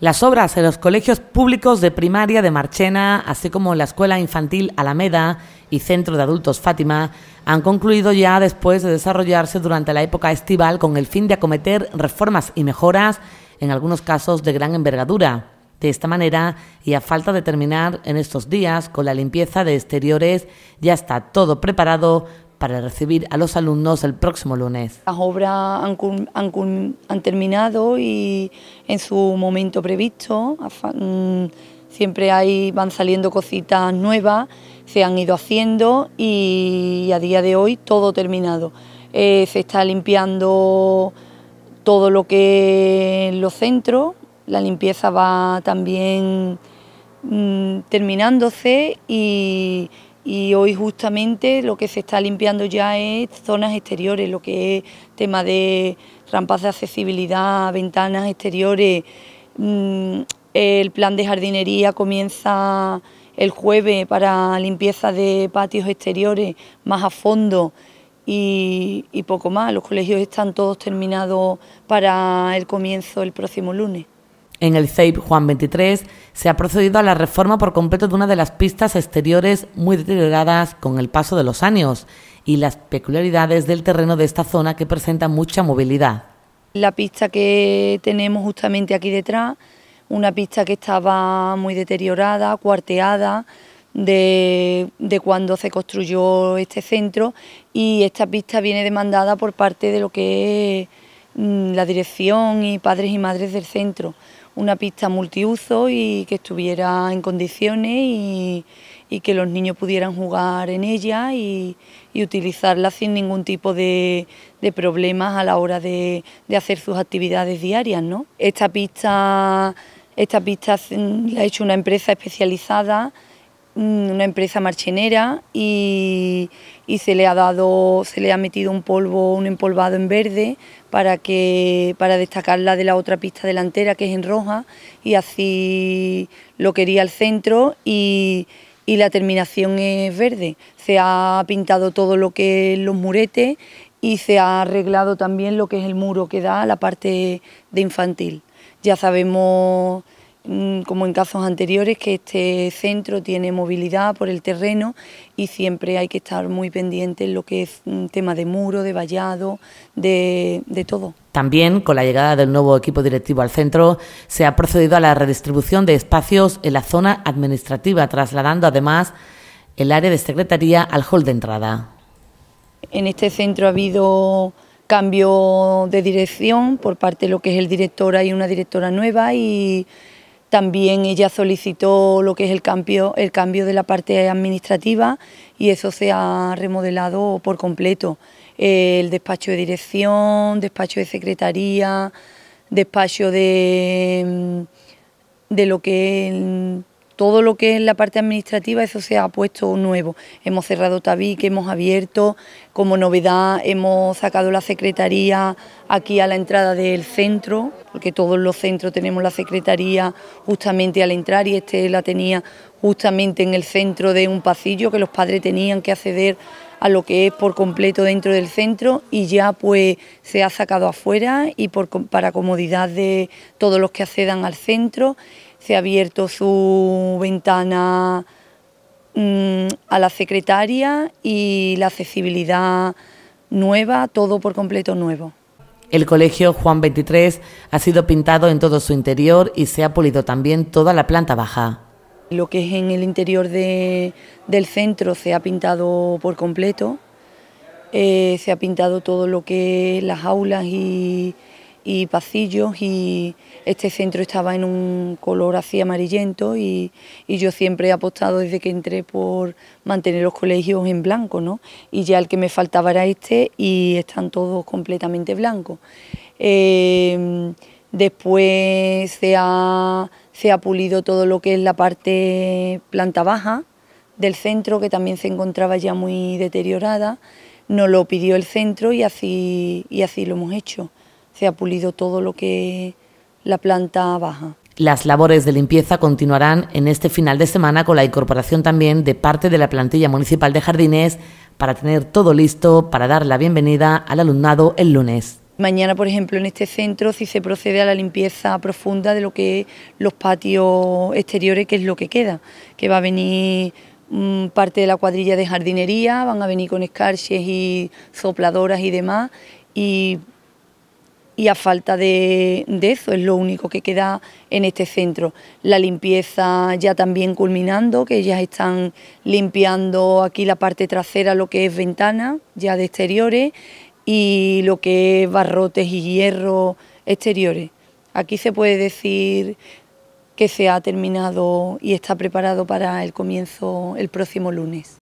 Las obras en los colegios públicos de primaria de Marchena, así como la Escuela Infantil Alameda y Centro de Adultos Fátima, han concluido ya después de desarrollarse durante la época estival con el fin de acometer reformas y mejoras, en algunos casos de gran envergadura. De esta manera, y a falta de terminar en estos días con la limpieza de exteriores, ya está todo preparado para recibir a los alumnos el próximo lunes. Las obras han, terminado y en su momento previsto mm, siempre hay, van saliendo cositas nuevas, se han ido haciendo y a día de hoy todo terminado. Eh, se está limpiando todo lo que los centros, la limpieza va también mm, terminándose y y hoy justamente lo que se está limpiando ya es zonas exteriores, lo que es tema de rampas de accesibilidad, ventanas exteriores. Mm, el plan de jardinería comienza el jueves para limpieza de patios exteriores más a fondo y, poco más. Los colegios están todos terminados para el comienzo el próximo lunes. En el CEIP Juan 23 se ha procedido a la reforma por completo de una de las pistas exteriores muy deterioradas con el paso de los años y las peculiaridades del terreno de esta zona que presenta mucha movilidad. La pista que tenemos justamente aquí detrás, una pista que estaba muy deteriorada, cuarteada, de, de, cuando se construyó este centro y esta pista viene demandada por parte de lo que es Mm, la dirección y padres y madres del centro. Una pista multiuso y que estuviera en condiciones y, que los niños pudieran jugar en ella y, utilizarla sin ningún tipo de, problemas a la hora de, de, hacer sus actividades diarias. ¿no? Esta pista, esta pista mm, la ha hecho una empresa especializada Mm, una empresa marchenera y, se le ha dado, se le ha metido un polvo, un empolvado en verde para que para destacarla de la otra pista delantera que es en roja y así lo quería el centro y, y la terminación es verde. Se ha pintado todo lo que es los muretes y se ha arreglado también lo que es el muro que da a la parte de infantil. Ya sabemos Mm, como en casos anteriores, que este centro tiene movilidad por el terreno y siempre hay que estar muy pendiente en lo que es mm, tema de muro, de vallado, de, de todo. También, con la llegada del nuevo equipo directivo al centro, se ha procedido a la redistribución de espacios en la zona administrativa, trasladando además el área de secretaría al hall de entrada. En este centro ha habido cambio de dirección por parte de lo que es el director, hay una directora nueva y también ella solicitó lo que es el cambio, el cambio de la parte administrativa y eso se ha remodelado por completo. El despacho de dirección, despacho de secretaría, despacho de, mm, de lo que... Todo lo que es la parte administrativa, eso se ha puesto nuevo. Hemos cerrado tabique, hemos abierto, como novedad hemos sacado la secretaría aquí a la entrada del centro, porque todos los centros tenemos la secretaría justamente al entrar y este la tenía justamente en el centro de un pasillo que los padres tenían que acceder a lo que es por completo dentro del centro y ya pues se ha sacado afuera y para comodidad de todos los que accedan al centro se ha abierto su ventana mm, a la secretaria y la accesibilidad nueva, todo por completo nuevo. El colegio Juan 23 ha sido pintado en todo su interior y se ha pulido también toda la planta baja. Lo que es en el interior del centro se ha pintado por completo, eh, se ha pintado todo lo que las aulas y, y pasillos y este centro estaba en un color así amarillento y, yo siempre he apostado desde que entré por mantener los colegios en blanco, ¿no? Y ya el que me faltaba era este y están todos completamente blancos. Em, después se ha, se ha pulido todo lo que es la parte planta baja del centro, que también se encontraba ya muy deteriorada. Nos lo pidió el centro y así, y así lo hemos hecho se ha pulido todo lo que la planta baja. Las labores de limpieza continuarán en este final de semana con la incorporación también de parte de la plantilla municipal de jardines para tener todo listo para dar la bienvenida al alumnado el lunes. Mañana, por ejemplo, en este centro, si se procede a la limpieza profunda de lo que es los patios exteriores, que es lo que queda, que va a venir mm, parte de la cuadrilla de jardinería, van a venir con escarches y sopladoras y demás, y y a falta de, eso es lo único que queda en este centro. La limpieza ya también culminando, que ya están limpiando aquí la parte trasera, lo que es ventana, ya de exteriores, y lo que es barrotes y hierro exteriores. Aquí se puede decir que se ha terminado y está preparado para el comienzo el próximo lunes.